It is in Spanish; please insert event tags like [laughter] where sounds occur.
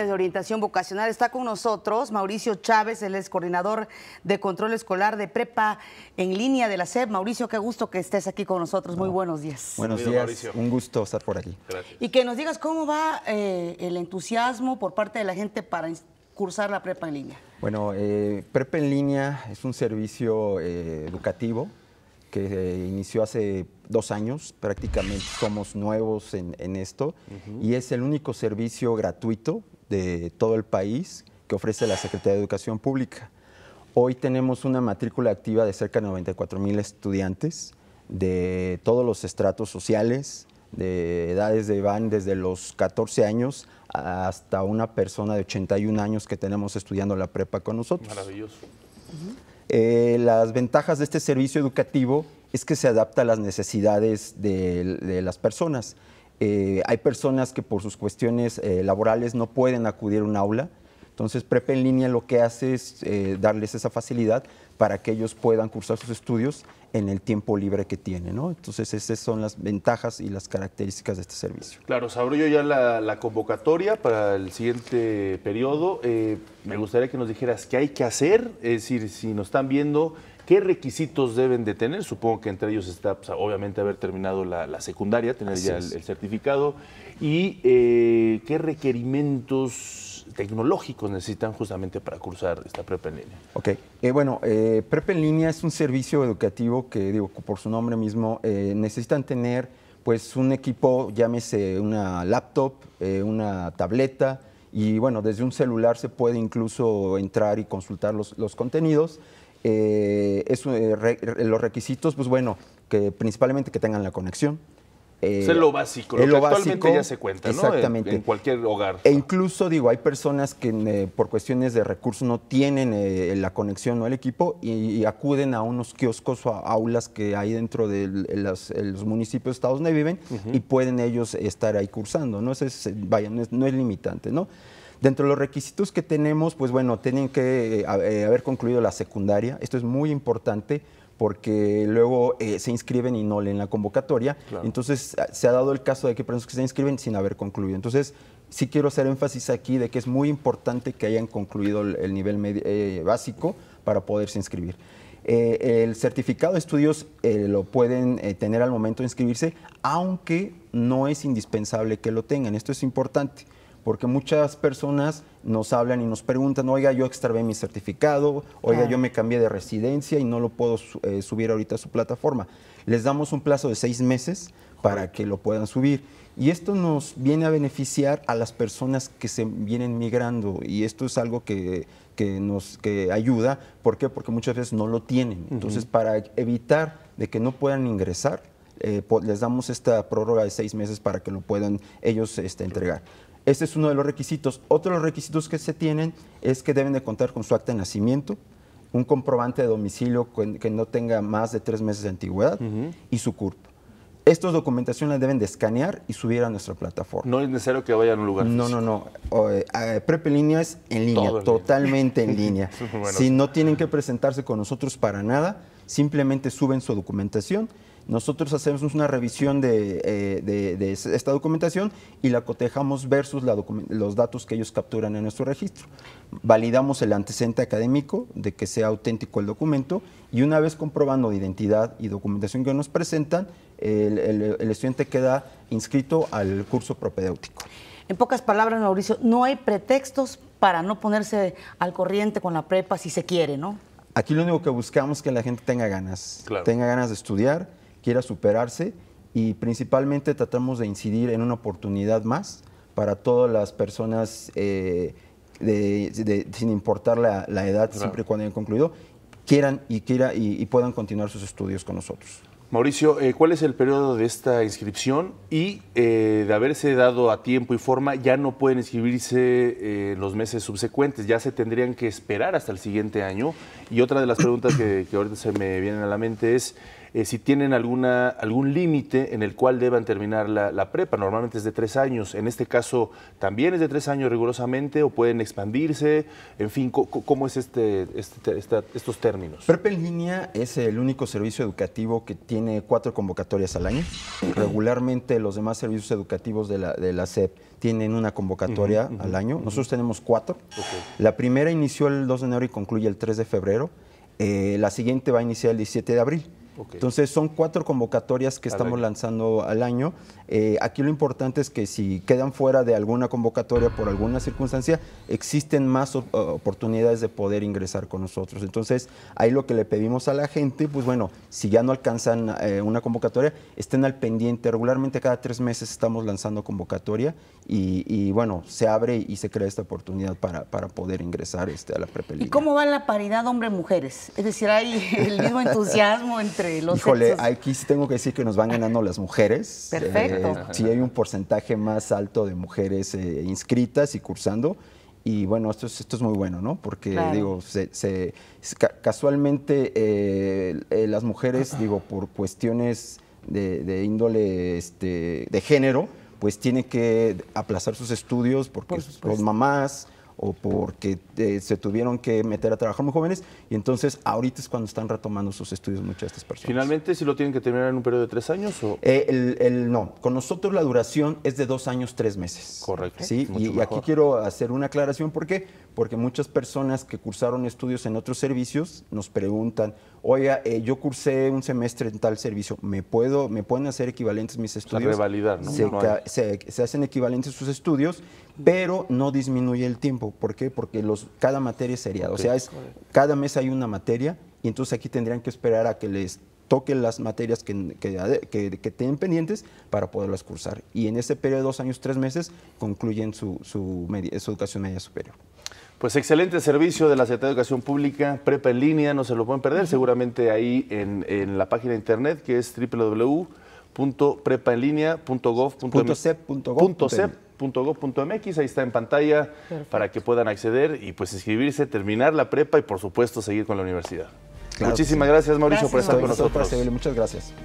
de orientación vocacional. Está con nosotros Mauricio Chávez, el es coordinador de control escolar de prepa en línea de la SEP. Mauricio, qué gusto que estés aquí con nosotros. Muy buenos días. Buenos días, un gusto estar por aquí. Y que nos digas cómo va eh, el entusiasmo por parte de la gente para cursar la prepa en línea. Bueno, eh, prepa en línea es un servicio eh, educativo que inició hace dos años, prácticamente somos nuevos en, esto, y es el único servicio gratuito de todo el país que ofrece la Secretaría de Educación Pública. Hoy tenemos una matrícula activa de cerca de 94 mil estudiantes de todos los estratos sociales, de edades de van desde los 14 años hasta una persona de 81 años que tenemos estudiando la prepa con nosotros. Maravilloso. Eh, las ventajas de este servicio educativo es que se adapta a las necesidades de las personas. Eh, hay personas que por sus cuestiones eh, laborales no pueden acudir a un aula. Entonces, PREP en línea lo que hace es eh, darles esa facilidad para que ellos puedan cursar sus estudios en el tiempo libre que tienen. Entonces, esas son las ventajas y las características de este servicio. Claro, se yo ya la, la convocatoria para el siguiente periodo. me gustaría que nos dijeras qué hay que hacer, es decir, si nos están viendo ¿Qué requisitos deben de tener? Supongo que entre ellos está pues, obviamente haber terminado la, secundaria, tener ya el, certificado. ¿Y eh, qué requerimientos tecnológicos necesitan justamente para cursar esta prepa en línea? Ok, eh, bueno, eh, prepa en línea es un servicio educativo que, digo, por su nombre mismo, necesitan tener pues un equipo, llámese una laptop, una tableta, y bueno, desde un celular se puede incluso entrar y consultar los, los contenidos. Eh, es, eh, los requisitos, pues bueno, que principalmente que tengan la conexión. Eh, es lo eh, básico, lo, que actualmente ya se cuenta, exactamente. En, cualquier hogar. E incluso, digo, hay personas que por cuestiones de recursos no tienen la conexión o el equipo y, acuden a unos kioscos o aulas que hay dentro de los municipios estados donde viven y pueden ellos estar ahí cursando, ¿no? Es, no es, no es limitante, ¿no? Dentro de los requisitos que tenemos, pues bueno, tienen que eh, eh, haber concluido la secundaria. Esto es muy importante porque luego eh, se inscriben y no leen la convocatoria. Entonces, ah, se ha dado el caso de que personas que se inscriben sin haber concluido. Entonces, sí quiero hacer énfasis aquí de que es muy importante que hayan concluido el, nivel básico para poderse inscribir. el certificado de estudios lo pueden tener al momento de inscribirse, aunque no es indispensable que lo tengan. Esto es importante porque muchas personas nos hablan y nos preguntan, oiga, yo extravé mi certificado, oiga, yo me cambié de residencia y no lo puedo eh, subir ahorita a su plataforma. Les damos un plazo de seis meses para que lo puedan subir. Y esto nos viene a beneficiar a las personas que se vienen migrando y esto es algo que, nos ayuda. ¿Por qué? Porque muchas veces no lo tienen. Entonces, para evitar de que no puedan ingresar, eh, les damos esta prórroga de seis meses para que lo puedan ellos este, entregar. Ese es uno de los requisitos. Otro de los requisitos que se tienen es que deben de contar con su acta de nacimiento, un comprobante de domicilio que no tenga más de tres meses de antigüedad y su CURP. Estas documentaciones las deben de escanear y subir a nuestra plataforma. No es necesario que vayan a un lugar. No, no, no. Eh, Prepelínea Línea es en línea, totalmente en línea. [laughs] Si no tienen que presentarse con nosotros para nada, simplemente suben su documentación nosotros hacemos una revisión de, eh, esta documentación y la cotejamos versus los datos que ellos capturan en nuestro registro. Validamos el antecedente académico de que sea auténtico el documento y una vez comprobando identidad y documentación que nos presentan, el, estudiante queda inscrito al curso propedéutico. En pocas palabras, Mauricio, no hay pretextos para no ponerse al corriente con la prepa si se quiere, ¿no? Aquí lo único que buscamos es que la gente tenga ganas, tenga ganas de estudiar, quiera superarse y principalmente tratamos de incidir en una oportunidad más para todas las personas eh, sin importar la, edad, siempre y cuando hayan concluido, quieran y, quiera y, puedan continuar sus estudios con nosotros. Mauricio, eh, ¿cuál es el periodo de esta inscripción? Y eh, de haberse dado a tiempo y forma, ya no pueden inscribirse los meses subsecuentes, ya se tendrían que esperar hasta el siguiente año. Y otra de las preguntas que ahorita se me vienen a la mente es, eh, si tienen alguna, algún límite en el cual deban terminar la, prepa. Normalmente es de tres años. En este caso, ¿también es de tres años rigurosamente o pueden expandirse? En fin, ¿cómo es este, este estos términos? Prepa en línea es el único servicio educativo que tiene cuatro convocatorias al año. Regularmente los demás servicios educativos de la, de la CEP tienen una convocatoria al año. Nosotros tenemos cuatro. La primera inició el 2 de enero y concluye el 3 de febrero. Eh, la siguiente va a iniciar el 17 de abril. Entonces son cuatro convocatorias que estamos lanzando al año. Eh, aquí lo importante es que si quedan fuera de alguna convocatoria por alguna circunstancia, existen más oportunidades de poder ingresar con nosotros. Entonces ahí lo que le pedimos a la gente, pues bueno, si ya no alcanzan eh, una convocatoria, estén al pendiente. Regularmente cada tres meses estamos lanzando convocatoria y, bueno, se abre y se crea esta oportunidad para, poder ingresar este, a la prepelina. ¿Y cómo va la paridad hombre-mujeres? Es decir, hay el mismo entusiasmo [laughs] entre Híjole, aquí sí tengo que decir que nos van ganando las mujeres. Perfecto. Eh, hay un porcentaje más alto de mujeres eh, inscritas y cursando. Y bueno, esto es, esto es muy bueno, ¿no? Porque, digo, casualmente eh, las mujeres, digo, por cuestiones de, índole este, de género, pues tienen que aplazar sus estudios porque los mamás o porque eh, se tuvieron que meter a trabajar muy jóvenes y entonces ahorita es cuando están retomando sus estudios muchas de estas personas. Finalmente, si lo tienen que terminar en un periodo de tres años o eh, el, no, con nosotros la duración es de dos años tres meses. Correcto. Sí, y, aquí quiero hacer una aclaración ¿por qué? Porque muchas personas que cursaron estudios en otros servicios nos preguntan, oiga, eh, yo cursé un semestre en tal servicio, me puedo, me pueden hacer equivalentes mis estudios. La sea, se hacen equivalentes sus estudios, pero no disminuye el tiempo ¿Por qué? Porque los, cada materia es seriada. O sea, es, cada mes hay una materia y entonces aquí tendrían que esperar a que les toquen las materias que, que, tienen pendientes para poderlas cursar. Y en ese periodo de dos años, tres meses, concluyen su, su, educación media superior. Pues excelente servicio de la Secretaría de Educación Pública, prepa en línea, no se lo pueden perder, seguramente ahí en, la página de internet que es www.prepaenlinea.gov.mx. .mx, ahí está en pantalla para que puedan acceder y pues inscribirse, terminar la prepa y por supuesto seguir con la universidad. Muchísimas gracias Mauricio por estar con nosotros. Muchas gracias.